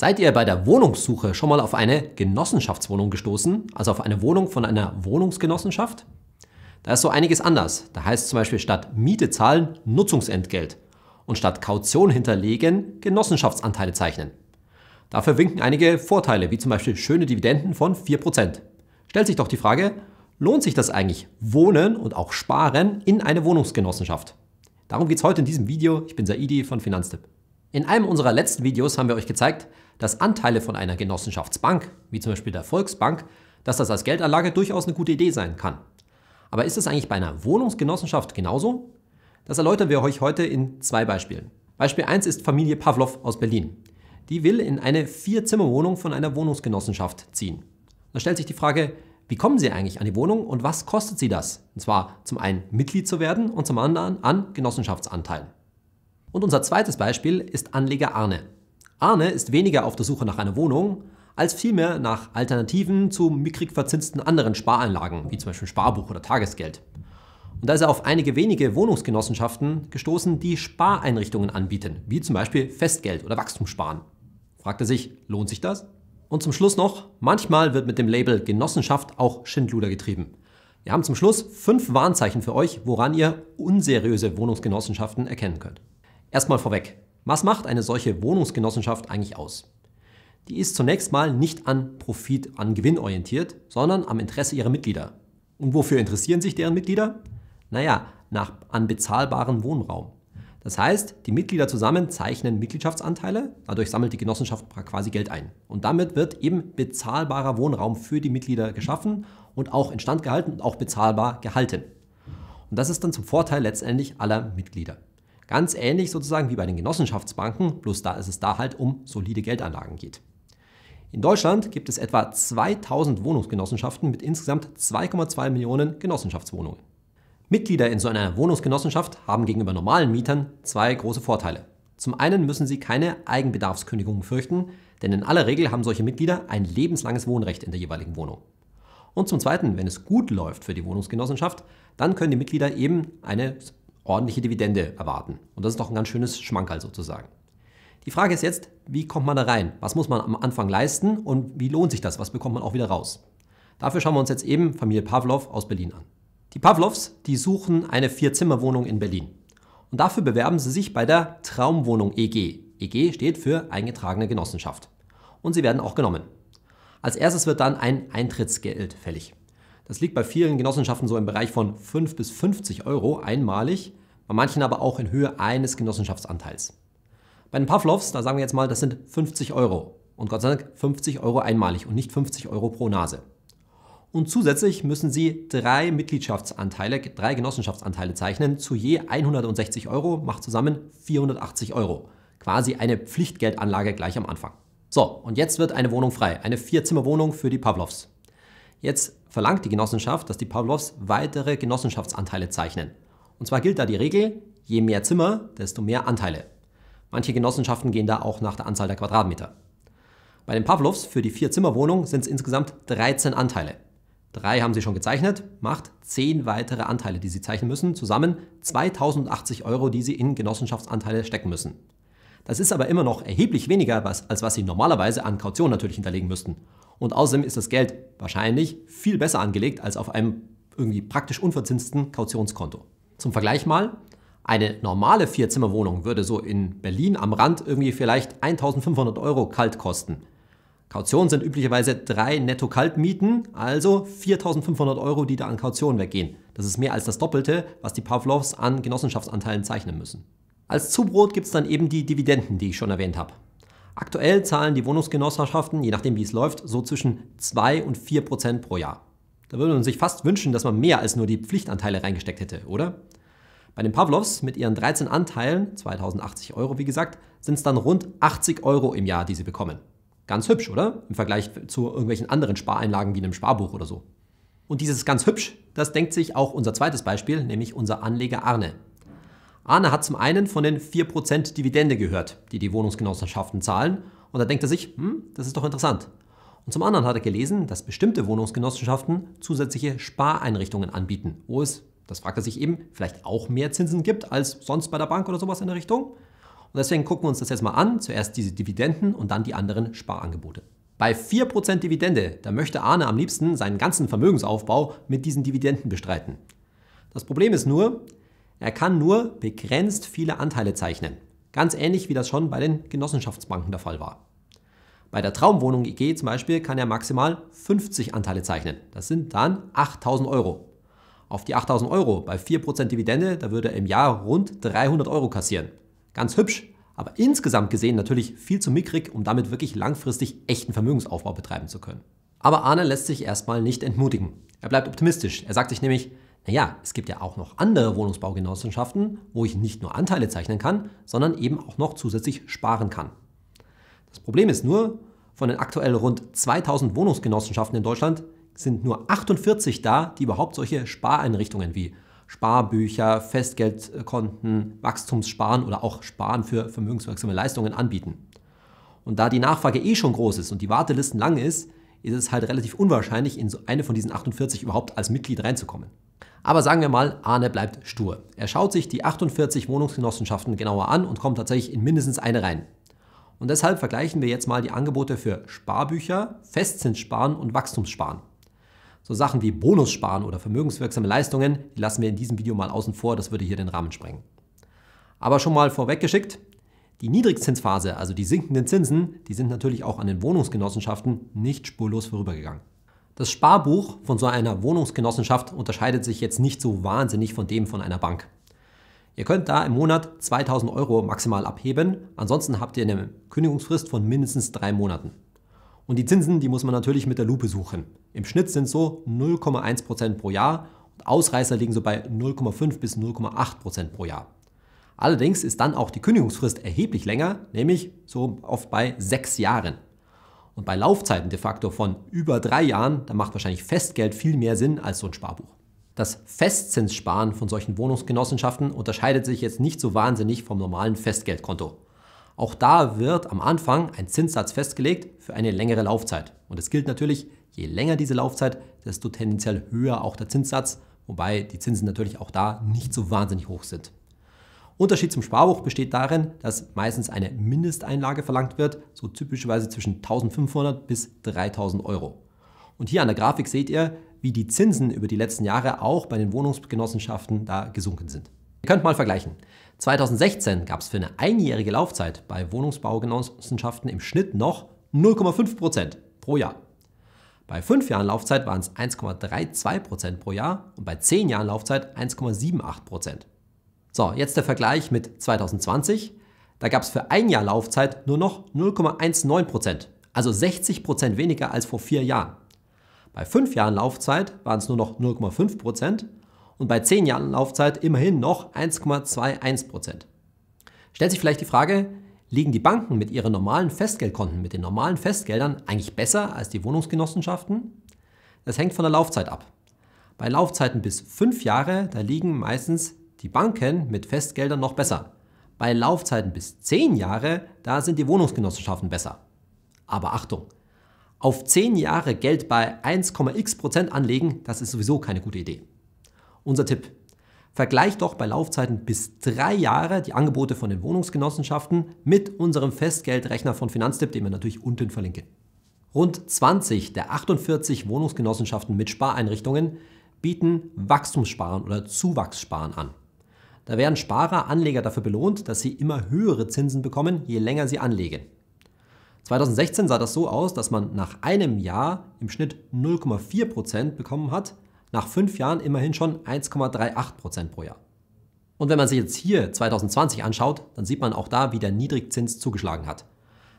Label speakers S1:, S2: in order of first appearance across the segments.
S1: Seid ihr bei der Wohnungssuche schon mal auf eine Genossenschaftswohnung gestoßen, also auf eine Wohnung von einer Wohnungsgenossenschaft? Da ist so einiges anders. Da heißt zum Beispiel statt Miete zahlen Nutzungsentgelt und statt Kaution hinterlegen Genossenschaftsanteile zeichnen. Dafür winken einige Vorteile, wie zum Beispiel schöne Dividenden von 4%. Stellt sich doch die Frage, lohnt sich das eigentlich, Wohnen und auch Sparen in eine Wohnungsgenossenschaft? Darum geht es heute in diesem Video. Ich bin Saidi von Finanztipp. In einem unserer letzten Videos haben wir euch gezeigt, dass Anteile von einer Genossenschaftsbank, wie zum Beispiel der Volksbank, dass das als Geldanlage durchaus eine gute Idee sein kann. Aber ist es eigentlich bei einer Wohnungsgenossenschaft genauso? Das erläutern wir euch heute in zwei Beispielen. Beispiel 1 ist Familie Pavlov aus Berlin. Die will in eine Vier-Zimmer-Wohnung von einer Wohnungsgenossenschaft ziehen. Da stellt sich die Frage, wie kommen sie eigentlich an die Wohnung und was kostet sie das? Und zwar zum einen Mitglied zu werden und zum anderen an Genossenschaftsanteilen. Und unser zweites Beispiel ist Anleger Arne. Arne ist weniger auf der Suche nach einer Wohnung, als vielmehr nach Alternativen zu mickrig verzinsten anderen Spareinlagen, wie zum Beispiel Sparbuch oder Tagesgeld. Und da ist er auf einige wenige Wohnungsgenossenschaften gestoßen, die Spareinrichtungen anbieten, wie zum Beispiel Festgeld oder Wachstumssparen. Fragt er sich, lohnt sich das? Und zum Schluss noch, manchmal wird mit dem Label Genossenschaft auch Schindluder getrieben. Wir haben zum Schluss fünf Warnzeichen für euch, woran ihr unseriöse Wohnungsgenossenschaften erkennen könnt. Erstmal vorweg, was macht eine solche Wohnungsgenossenschaft eigentlich aus? Die ist zunächst mal nicht an Profit, an Gewinn orientiert, sondern am Interesse ihrer Mitglieder. Und wofür interessieren sich deren Mitglieder? Naja, nach, an bezahlbaren Wohnraum. Das heißt, die Mitglieder zusammen zeichnen Mitgliedschaftsanteile, dadurch sammelt die Genossenschaft quasi Geld ein. Und damit wird eben bezahlbarer Wohnraum für die Mitglieder geschaffen und auch instand gehalten und auch bezahlbar gehalten. Und das ist dann zum Vorteil letztendlich aller Mitglieder. Ganz ähnlich sozusagen wie bei den Genossenschaftsbanken, bloß da ist es da halt um solide Geldanlagen geht. In Deutschland gibt es etwa 2000 Wohnungsgenossenschaften mit insgesamt 2,2 Millionen Genossenschaftswohnungen. Mitglieder in so einer Wohnungsgenossenschaft haben gegenüber normalen Mietern zwei große Vorteile. Zum einen müssen sie keine Eigenbedarfskündigungen fürchten, denn in aller Regel haben solche Mitglieder ein lebenslanges Wohnrecht in der jeweiligen Wohnung. Und zum zweiten, wenn es gut läuft für die Wohnungsgenossenschaft, dann können die Mitglieder eben eine ordentliche Dividende erwarten. Und das ist doch ein ganz schönes Schmankerl sozusagen. Die Frage ist jetzt, wie kommt man da rein? Was muss man am Anfang leisten und wie lohnt sich das? Was bekommt man auch wieder raus? Dafür schauen wir uns jetzt eben Familie Pavlov aus Berlin an. Die Pavlovs, die suchen eine Vier-Zimmer-Wohnung in Berlin. Und dafür bewerben sie sich bei der Traumwohnung EG. EG steht für eingetragene Genossenschaft. Und sie werden auch genommen. Als erstes wird dann ein Eintrittsgeld fällig. Das liegt bei vielen Genossenschaften so im Bereich von 5 bis 50 Euro einmalig bei manchen aber auch in Höhe eines Genossenschaftsanteils. Bei den Pavlovs, da sagen wir jetzt mal, das sind 50 Euro. Und Gott sei Dank 50 Euro einmalig und nicht 50 Euro pro Nase. Und zusätzlich müssen Sie drei Mitgliedschaftsanteile, drei Genossenschaftsanteile zeichnen zu je 160 Euro, macht zusammen 480 Euro. Quasi eine Pflichtgeldanlage gleich am Anfang. So, und jetzt wird eine Wohnung frei, eine Vierzimmerwohnung für die Pavlovs. Jetzt verlangt die Genossenschaft, dass die Pavlovs weitere Genossenschaftsanteile zeichnen. Und zwar gilt da die Regel, je mehr Zimmer, desto mehr Anteile. Manche Genossenschaften gehen da auch nach der Anzahl der Quadratmeter. Bei den Pavlovs für die vier zimmer sind es insgesamt 13 Anteile. Drei haben sie schon gezeichnet, macht 10 weitere Anteile, die sie zeichnen müssen, zusammen 2080 Euro, die sie in Genossenschaftsanteile stecken müssen. Das ist aber immer noch erheblich weniger, als was sie normalerweise an Kaution natürlich hinterlegen müssten. Und außerdem ist das Geld wahrscheinlich viel besser angelegt als auf einem irgendwie praktisch unverzinsten Kautionskonto. Zum Vergleich mal, eine normale Vierzimmerwohnung würde so in Berlin am Rand irgendwie vielleicht 1500 Euro kalt kosten. Kautionen sind üblicherweise drei Netto-Kaltmieten, also 4500 Euro, die da an Kaution weggehen. Das ist mehr als das Doppelte, was die Pavlovs an Genossenschaftsanteilen zeichnen müssen. Als Zubrot gibt es dann eben die Dividenden, die ich schon erwähnt habe. Aktuell zahlen die Wohnungsgenossenschaften, je nachdem wie es läuft, so zwischen 2 und 4 Prozent pro Jahr. Da würde man sich fast wünschen, dass man mehr als nur die Pflichtanteile reingesteckt hätte, oder? Bei den Pavlovs mit ihren 13 Anteilen, 2080 Euro wie gesagt, sind es dann rund 80 Euro im Jahr, die sie bekommen. Ganz hübsch, oder? Im Vergleich zu irgendwelchen anderen Spareinlagen wie einem Sparbuch oder so. Und dieses ganz hübsch, das denkt sich auch unser zweites Beispiel, nämlich unser Anleger Arne. Arne hat zum einen von den 4% Dividende gehört, die die Wohnungsgenossenschaften zahlen, und da denkt er sich, hm, das ist doch interessant. Und zum anderen hat er gelesen, dass bestimmte Wohnungsgenossenschaften zusätzliche Spareinrichtungen anbieten, wo es, das fragt er sich eben, vielleicht auch mehr Zinsen gibt als sonst bei der Bank oder sowas in der Richtung. Und deswegen gucken wir uns das jetzt mal an. Zuerst diese Dividenden und dann die anderen Sparangebote. Bei 4% Dividende, da möchte Arne am liebsten seinen ganzen Vermögensaufbau mit diesen Dividenden bestreiten. Das Problem ist nur, er kann nur begrenzt viele Anteile zeichnen. Ganz ähnlich wie das schon bei den Genossenschaftsbanken der Fall war. Bei der Traumwohnung IG zum Beispiel kann er maximal 50 Anteile zeichnen. Das sind dann 8000 Euro. Auf die 8000 Euro bei 4% Dividende, da würde er im Jahr rund 300 Euro kassieren. Ganz hübsch, aber insgesamt gesehen natürlich viel zu mickrig, um damit wirklich langfristig echten Vermögensaufbau betreiben zu können. Aber Arne lässt sich erstmal nicht entmutigen. Er bleibt optimistisch. Er sagt sich nämlich, naja, es gibt ja auch noch andere Wohnungsbaugenossenschaften, wo ich nicht nur Anteile zeichnen kann, sondern eben auch noch zusätzlich sparen kann. Das Problem ist nur, von den aktuell rund 2000 Wohnungsgenossenschaften in Deutschland sind nur 48 da, die überhaupt solche Spareinrichtungen wie Sparbücher, Festgeldkonten, Wachstumssparen oder auch Sparen für vermögenswirksame Leistungen anbieten. Und da die Nachfrage eh schon groß ist und die Wartelisten lang ist, ist es halt relativ unwahrscheinlich, in so eine von diesen 48 überhaupt als Mitglied reinzukommen. Aber sagen wir mal, Arne bleibt stur. Er schaut sich die 48 Wohnungsgenossenschaften genauer an und kommt tatsächlich in mindestens eine rein. Und deshalb vergleichen wir jetzt mal die Angebote für Sparbücher, Festzinssparen und Wachstumssparen. So Sachen wie Bonussparen oder vermögenswirksame Leistungen, die lassen wir in diesem Video mal außen vor, das würde hier den Rahmen sprengen. Aber schon mal vorweggeschickt, die Niedrigzinsphase, also die sinkenden Zinsen, die sind natürlich auch an den Wohnungsgenossenschaften nicht spurlos vorübergegangen. Das Sparbuch von so einer Wohnungsgenossenschaft unterscheidet sich jetzt nicht so wahnsinnig von dem von einer Bank. Ihr könnt da im Monat 2000 Euro maximal abheben, ansonsten habt ihr eine Kündigungsfrist von mindestens drei Monaten. Und die Zinsen, die muss man natürlich mit der Lupe suchen. Im Schnitt sind so 0,1% pro Jahr und Ausreißer liegen so bei 0,5 bis 0,8% pro Jahr. Allerdings ist dann auch die Kündigungsfrist erheblich länger, nämlich so oft bei sechs Jahren. Und bei Laufzeiten de facto von über drei Jahren, da macht wahrscheinlich Festgeld viel mehr Sinn als so ein Sparbuch. Das Festzinssparen von solchen Wohnungsgenossenschaften unterscheidet sich jetzt nicht so wahnsinnig vom normalen Festgeldkonto. Auch da wird am Anfang ein Zinssatz festgelegt für eine längere Laufzeit. Und es gilt natürlich, je länger diese Laufzeit, desto tendenziell höher auch der Zinssatz, wobei die Zinsen natürlich auch da nicht so wahnsinnig hoch sind. Unterschied zum Sparbuch besteht darin, dass meistens eine Mindesteinlage verlangt wird, so typischerweise zwischen 1500 bis 3000 Euro. Und hier an der Grafik seht ihr, wie die Zinsen über die letzten Jahre auch bei den Wohnungsgenossenschaften da gesunken sind. Ihr könnt mal vergleichen. 2016 gab es für eine einjährige Laufzeit bei Wohnungsbaugenossenschaften im Schnitt noch 0,5% pro Jahr. Bei 5 Jahren Laufzeit waren es 1,32% pro Jahr und bei 10 Jahren Laufzeit 1,78%. So, jetzt der Vergleich mit 2020. Da gab es für ein Jahr Laufzeit nur noch 0,19%, also 60% weniger als vor 4 Jahren. Bei 5 Jahren Laufzeit waren es nur noch 0,5% und bei 10 Jahren Laufzeit immerhin noch 1,21%. Stellt sich vielleicht die Frage, liegen die Banken mit ihren normalen Festgeldkonten, mit den normalen Festgeldern eigentlich besser als die Wohnungsgenossenschaften? Das hängt von der Laufzeit ab. Bei Laufzeiten bis 5 Jahre, da liegen meistens die Banken mit Festgeldern noch besser. Bei Laufzeiten bis 10 Jahre, da sind die Wohnungsgenossenschaften besser. Aber Achtung, auf 10 Jahre Geld bei 1,x Prozent anlegen, das ist sowieso keine gute Idee. Unser Tipp. Vergleich doch bei Laufzeiten bis 3 Jahre die Angebote von den Wohnungsgenossenschaften mit unserem Festgeldrechner von Finanztipp, den wir natürlich unten verlinken. Rund 20 der 48 Wohnungsgenossenschaften mit Spareinrichtungen bieten Wachstumssparen oder Zuwachssparen an. Da werden Sparer Anleger dafür belohnt, dass sie immer höhere Zinsen bekommen, je länger sie anlegen. 2016 sah das so aus, dass man nach einem Jahr im Schnitt 0,4% bekommen hat, nach fünf Jahren immerhin schon 1,38% pro Jahr. Und wenn man sich jetzt hier 2020 anschaut, dann sieht man auch da, wie der Niedrigzins zugeschlagen hat.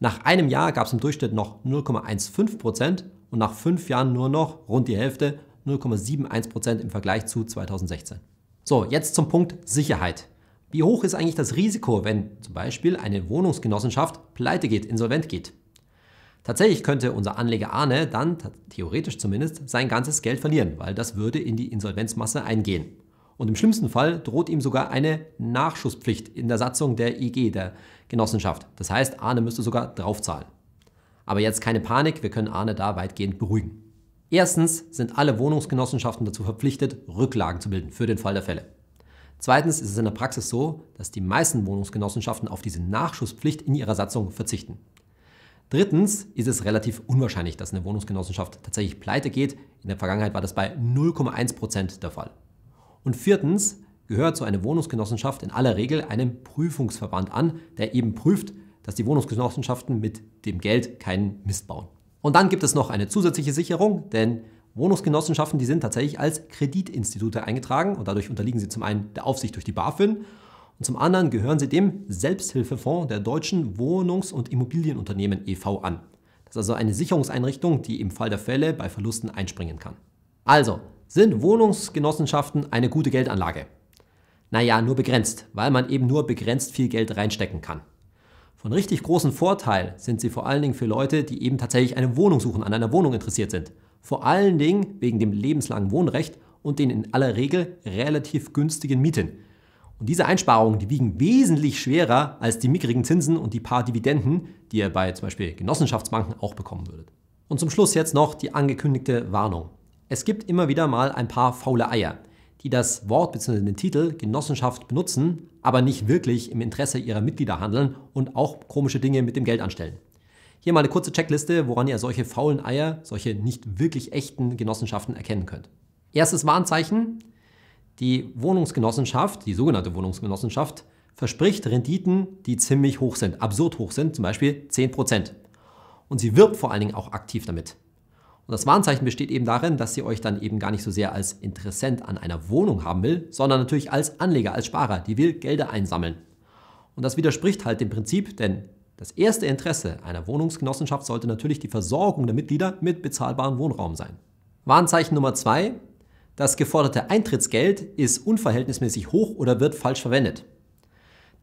S1: Nach einem Jahr gab es im Durchschnitt noch 0,15% und nach fünf Jahren nur noch rund die Hälfte, 0,71% im Vergleich zu 2016. So, jetzt zum Punkt Sicherheit. Wie hoch ist eigentlich das Risiko, wenn zum Beispiel eine Wohnungsgenossenschaft pleite geht, insolvent geht? Tatsächlich könnte unser Anleger Arne dann, theoretisch zumindest, sein ganzes Geld verlieren, weil das würde in die Insolvenzmasse eingehen. Und im schlimmsten Fall droht ihm sogar eine Nachschusspflicht in der Satzung der IG, der Genossenschaft. Das heißt, Arne müsste sogar draufzahlen. Aber jetzt keine Panik, wir können Arne da weitgehend beruhigen. Erstens sind alle Wohnungsgenossenschaften dazu verpflichtet, Rücklagen zu bilden für den Fall der Fälle. Zweitens ist es in der Praxis so, dass die meisten Wohnungsgenossenschaften auf diese Nachschusspflicht in ihrer Satzung verzichten. Drittens ist es relativ unwahrscheinlich, dass eine Wohnungsgenossenschaft tatsächlich pleite geht. In der Vergangenheit war das bei 0,1% Prozent der Fall. Und viertens gehört so eine Wohnungsgenossenschaft in aller Regel einem Prüfungsverband an, der eben prüft, dass die Wohnungsgenossenschaften mit dem Geld keinen Mist bauen. Und dann gibt es noch eine zusätzliche Sicherung, denn Wohnungsgenossenschaften, die sind tatsächlich als Kreditinstitute eingetragen und dadurch unterliegen sie zum einen der Aufsicht durch die BaFin und zum anderen gehören sie dem Selbsthilfefonds der deutschen Wohnungs- und Immobilienunternehmen e.V. an. Das ist also eine Sicherungseinrichtung, die im Fall der Fälle bei Verlusten einspringen kann. Also, sind Wohnungsgenossenschaften eine gute Geldanlage? Naja, nur begrenzt, weil man eben nur begrenzt viel Geld reinstecken kann. Von richtig großem Vorteil sind sie vor allen Dingen für Leute, die eben tatsächlich eine Wohnung suchen, an einer Wohnung interessiert sind vor allen Dingen wegen dem lebenslangen Wohnrecht und den in aller Regel relativ günstigen Mieten. Und diese Einsparungen, die wiegen wesentlich schwerer als die mickrigen Zinsen und die paar Dividenden, die ihr bei zum Beispiel Genossenschaftsbanken auch bekommen würdet. Und zum Schluss jetzt noch die angekündigte Warnung. Es gibt immer wieder mal ein paar faule Eier, die das Wort bzw. den Titel Genossenschaft benutzen, aber nicht wirklich im Interesse ihrer Mitglieder handeln und auch komische Dinge mit dem Geld anstellen. Hier mal eine kurze Checkliste, woran ihr solche faulen Eier, solche nicht wirklich echten Genossenschaften erkennen könnt. Erstes Warnzeichen. Die Wohnungsgenossenschaft, die sogenannte Wohnungsgenossenschaft, verspricht Renditen, die ziemlich hoch sind, absurd hoch sind, zum Beispiel 10%. Und sie wirbt vor allen Dingen auch aktiv damit. Und das Warnzeichen besteht eben darin, dass sie euch dann eben gar nicht so sehr als Interessent an einer Wohnung haben will, sondern natürlich als Anleger, als Sparer, die will Gelder einsammeln. Und das widerspricht halt dem Prinzip, denn das erste Interesse einer Wohnungsgenossenschaft sollte natürlich die Versorgung der Mitglieder mit bezahlbarem Wohnraum sein. Warnzeichen Nummer zwei: Das geforderte Eintrittsgeld ist unverhältnismäßig hoch oder wird falsch verwendet.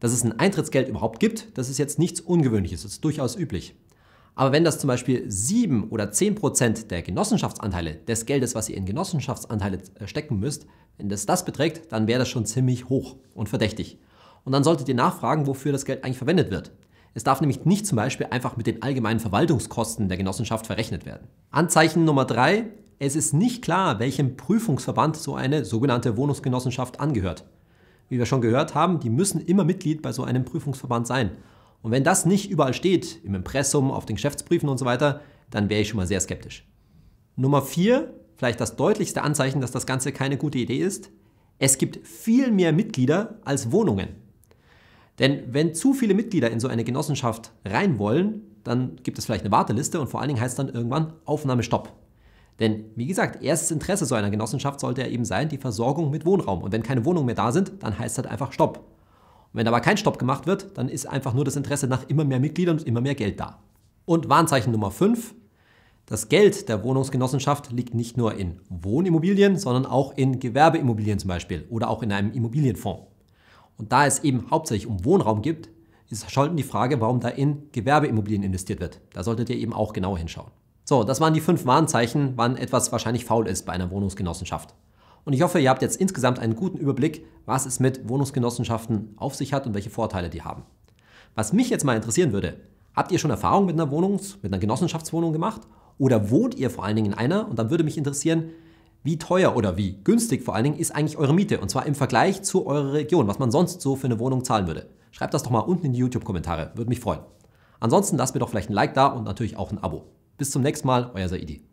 S1: Dass es ein Eintrittsgeld überhaupt gibt, das ist jetzt nichts Ungewöhnliches, das ist durchaus üblich. Aber wenn das zum Beispiel 7 oder 10 Prozent der Genossenschaftsanteile, des Geldes, was ihr in Genossenschaftsanteile äh, stecken müsst, wenn das das beträgt, dann wäre das schon ziemlich hoch und verdächtig. Und dann solltet ihr nachfragen, wofür das Geld eigentlich verwendet wird. Es darf nämlich nicht zum Beispiel einfach mit den allgemeinen Verwaltungskosten der Genossenschaft verrechnet werden. Anzeichen Nummer drei: Es ist nicht klar, welchem Prüfungsverband so eine sogenannte Wohnungsgenossenschaft angehört. Wie wir schon gehört haben, die müssen immer Mitglied bei so einem Prüfungsverband sein. Und wenn das nicht überall steht, im Impressum, auf den Geschäftsbriefen und so weiter, dann wäre ich schon mal sehr skeptisch. Nummer vier, vielleicht das deutlichste Anzeichen, dass das Ganze keine gute Idee ist. Es gibt viel mehr Mitglieder als Wohnungen. Denn wenn zu viele Mitglieder in so eine Genossenschaft rein wollen, dann gibt es vielleicht eine Warteliste und vor allen Dingen heißt dann irgendwann Aufnahmestopp. Denn wie gesagt, erstes Interesse so einer Genossenschaft sollte ja eben sein, die Versorgung mit Wohnraum. Und wenn keine Wohnungen mehr da sind, dann heißt das halt einfach Stopp. Und wenn aber kein Stopp gemacht wird, dann ist einfach nur das Interesse nach immer mehr Mitgliedern und immer mehr Geld da. Und Warnzeichen Nummer 5. Das Geld der Wohnungsgenossenschaft liegt nicht nur in Wohnimmobilien, sondern auch in Gewerbeimmobilien zum Beispiel oder auch in einem Immobilienfonds. Und da es eben hauptsächlich um Wohnraum gibt, ist schon die Frage, warum da in Gewerbeimmobilien investiert wird. Da solltet ihr eben auch genau hinschauen. So, das waren die fünf Warnzeichen, wann etwas wahrscheinlich faul ist bei einer Wohnungsgenossenschaft. Und ich hoffe, ihr habt jetzt insgesamt einen guten Überblick, was es mit Wohnungsgenossenschaften auf sich hat und welche Vorteile die haben. Was mich jetzt mal interessieren würde, habt ihr schon Erfahrung mit einer Wohnungs-, mit einer Genossenschaftswohnung gemacht? Oder wohnt ihr vor allen Dingen in einer? Und dann würde mich interessieren, wie teuer oder wie günstig vor allen Dingen ist eigentlich eure Miete und zwar im Vergleich zu eurer Region, was man sonst so für eine Wohnung zahlen würde. Schreibt das doch mal unten in die YouTube-Kommentare, würde mich freuen. Ansonsten lasst mir doch vielleicht ein Like da und natürlich auch ein Abo. Bis zum nächsten Mal, euer Saidi.